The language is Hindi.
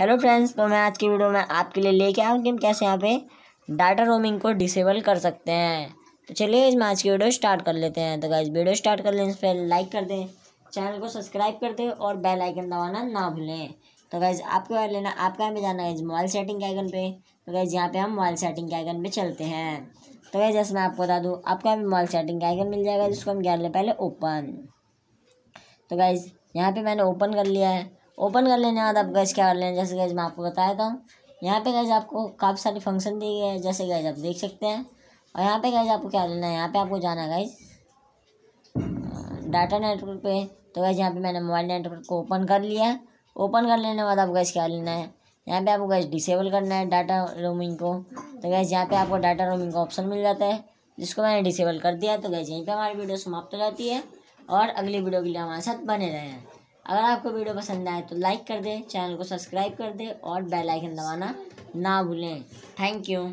हेलो फ्रेंड्स तो मैं आज की वीडियो में आपके लिए लेके आऊँ कि हम कैसे यहाँ पे डाटा रोमिंग को डिसेबल कर सकते हैं तो चलिए इसमें आज की वीडियो स्टार्ट कर लेते हैं तो गाइज वीडियो स्टार्ट कर लें इस पर लाइक कर दें चैनल को सब्सक्राइब कर दें और बेल आइकन दबाना ना भूलें तो गाइज आपको क्या लेना आपका यहाँ जाना है मोबाइल सेटिंग के आइकन पर तो गाइज यहाँ पर हम मोबाइल सेटिंग के आइकन पर चलते हैं तो गाइज जैसे मैं आपको बता दूँ आपको यहाँ मोबाइल सेटिंग का आइकन मिल जाएगा जिसको हम क्या लें पहले ओपन तो गाइज यहाँ पर मैंने ओपन कर लिया है ओपन कर लेने के बाद आप गैस क्या कर लेना जैसे गैस मैं आपको बताया था यहाँ पे गैस आपको काफ़ी सारे फंक्शन दिए गए हैं जैसे गैस आप देख सकते हैं और यहाँ पे गैस आपको क्या लेना है यहाँ पे आपको जाना है गैस डाटा नेटवर्क पे तो गैस यहाँ पे मैंने मोबाइल नेटवर्क को ओपन कर लिया है ओपन कर लेने के बाद आप गैस क्या लेना है यहाँ पर आपको गैस डिसेबल करना है डाटा रोमिंग को तो गैस यहाँ पर आपको डाटा रोमिंग का ऑप्शन मिल जाता है जिसको मैंने डिसेबल कर दिया तो गैस यहीं पर हमारी वीडियो समाप्त हो जाती है और अगली वीडियो के लिए हमारे साथ बने रहें अगर आपको वीडियो पसंद आए तो लाइक कर दें चैनल को सब्सक्राइब कर दें और बेल आइकन दबाना ना भूलें थैंक यू